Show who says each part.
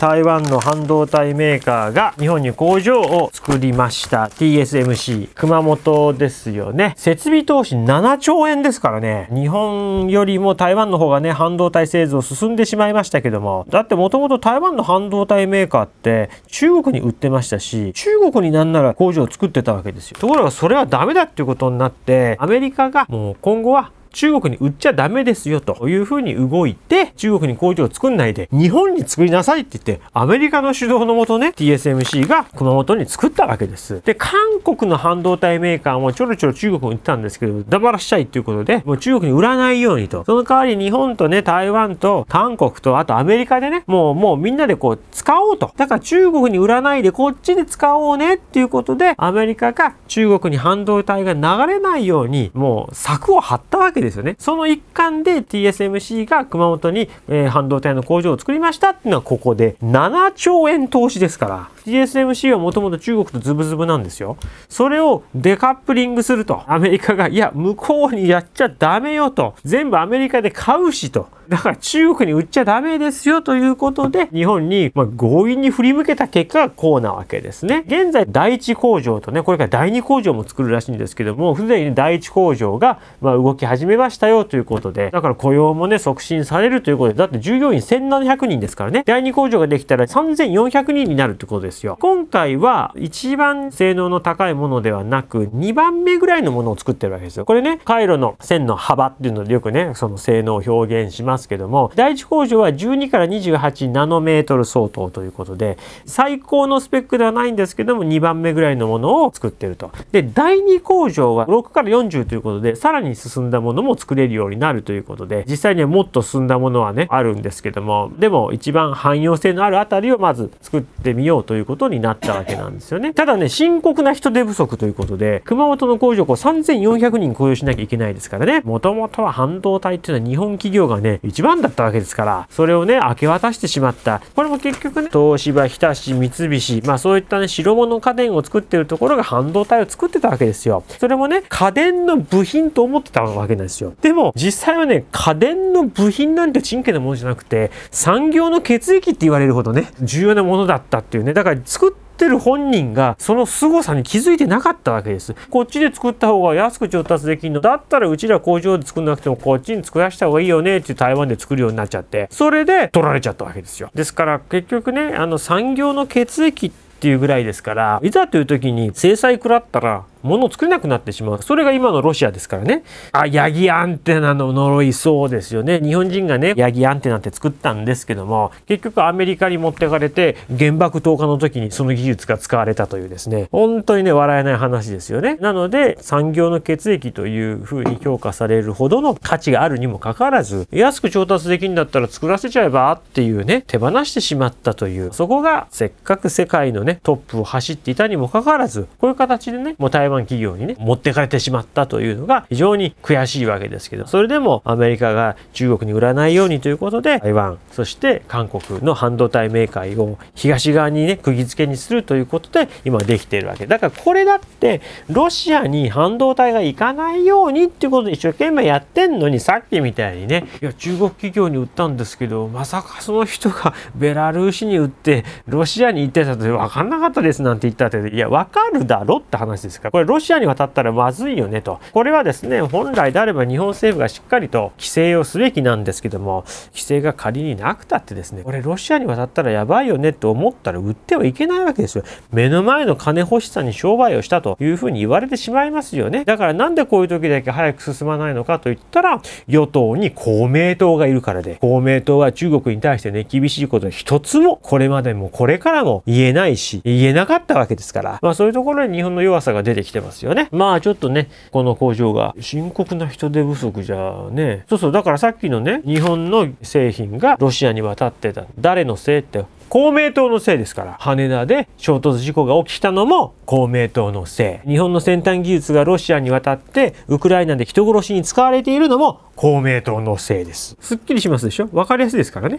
Speaker 1: 台湾の半導体メーカーが日本に工場を作りました。TSMC、熊本ですよね。設備投資7兆円ですからね。日本よりも台湾の方がね、半導体製造進んでしまいましたけども。だってもともと台湾の半導体メーカーって中国に売ってましたし、中国になんなら工場を作ってたわけですよ。ところがそれはダメだっていうことになって、アメリカがもう今後は中国に売っちゃダメですよというふうに動いて、中国に工場を作んないで、日本に作りなさいって言って、アメリカの主導のもとね、TSMC が熊本に作ったわけです。で、韓国の半導体メーカーもちょろちょろ中国に売ってたんですけど、黙らしたいということで、もう中国に売らないようにと。その代わり日本とね、台湾と韓国と、あとアメリカでね、もう、もうみんなでこう、使おうと。だから中国に売らないでこっちで使おうねっていうことで、アメリカが中国に半導体が流れないように、もう柵を張ったわけです。けですよね。その一環で TSMC が熊本に、えー、半導体の工場を作りましたっていうのはここで7兆円投資ですから。TSMC はもともと中国とズブズブなんですよ。それをデカップリングすると、アメリカが、いや、向こうにやっちゃダメよと、全部アメリカで買うしと、だから中国に売っちゃダメですよということで、日本に、ま強引に振り向けた結果がこうなわけですね。現在、第一工場とね、これから第二工場も作るらしいんですけども、すでに第一工場が、ま動き始めましたよということで、だから雇用もね、促進されるということで、だって従業員1700人ですからね、第二工場ができたら3400人になるってことですですよ。今回は一番性能の高いものではなく2番目ぐらいのものを作ってるわけですよ。これね回路の線の幅っていうのでよくねその性能を表現しますけども第一工場は12から28ナノメートル相当ということで最高のスペックではないんですけども2番目ぐらいのものを作ってると。で第二工場は6から40ということでさらに進んだものも作れるようになるということで実際にはもっと進んだものはねあるんですけどもでも一番汎用性のあるあたりをまず作ってみようといういうことになったわけなんですよね。ただね、深刻な人手不足ということで、熊本の工場こう3400人雇用しなきゃいけないですからね、もともとは半導体っていうのは日本企業がね、一番だったわけですから、それをね、明け渡してしまった。これも結局ね、東芝、日田市、三菱、まあそういったね、白物家電を作ってるところが半導体を作ってたわけですよ。それもね、家電の部品と思ってたわけなんですよ。でも、実際はね、家電の部品なんてちんなものじゃなくて、産業の血液って言われるほどね、重要なものだったっていうね、だからから作ってる本人がその凄さに気づいてなかったわけです。こっちで作った方が安く調達できるの。だったらうちら工場で作んなくてもこっちに作らした方がいいよねって台湾で作るようになっちゃって、それで取られちゃったわけですよ。ですから結局ね、あの産業の血液っていうぐらいですから、いざという時に制裁食らったら物を作れなくなってしまう。それが今のロシアですからね。あ、ヤギアンテナの呪いそうですよね。日本人がね、ヤギアンテナって作ったんですけども、結局アメリカに持ってかれて、原爆投下の時にその技術が使われたというですね、本当にね、笑えない話ですよね。なので、産業の血液という風に評価されるほどの価値があるにもかかわらず、安く調達できるんだったら作らせちゃえばっていうね、手放してしまったという、そこがせっかく世界のね、トップを走っていたにもかかわらず、こういう形でね、もう台湾企業にね、持ってかれてしまったというのが非常に悔しいわけですけど、それでもアメリカが中国に売らないようにということで、台湾、そして韓国の半導体メーカーを東側にね、釘付けにするということで、今できているわけ。だからこれだって、ロシアに半導体が行かないようにっていうことで一生懸命やってんのに、さっきみたいにね、いや、中国企業に売ったんですけど、まさかその人がベラルーシに売って、ロシアに行ってたと分かんなかったですなんて言ったって、いや、分かるだろって話ですから、これロシアに渡ったらまずいよねと。これはですね、本来であれば日本政府がしっかりと規制をすべきなんですけども、規制が仮になくたってですね、これロシアに渡ったらやばいよねと思ったら売ってはいけないわけですよ。目の前の金欲しさに商売をしたというふうに言われてしまいますよね。だからなんでこういう時だけ早く進まないのかと言ったら、与党に公明党がいるからで、公明党は中国に対してね、厳しいこと一つもこれまでもこれからも言えないし、言えなかったわけですから、まあそういうところに日本の弱さが出てききてますよね。まあちょっとね、この工場が深刻な人手不足じゃね。そうそう、だからさっきのね、日本の製品がロシアに渡ってた。誰のせいって公明党のせいですから羽田で衝突事故が起きたのも公明党のせい日本の先端技術がロシアに渡ってウクライナで人殺しに使われているのも公明党のせいですすっきりしますでしょ分かりやすいですからね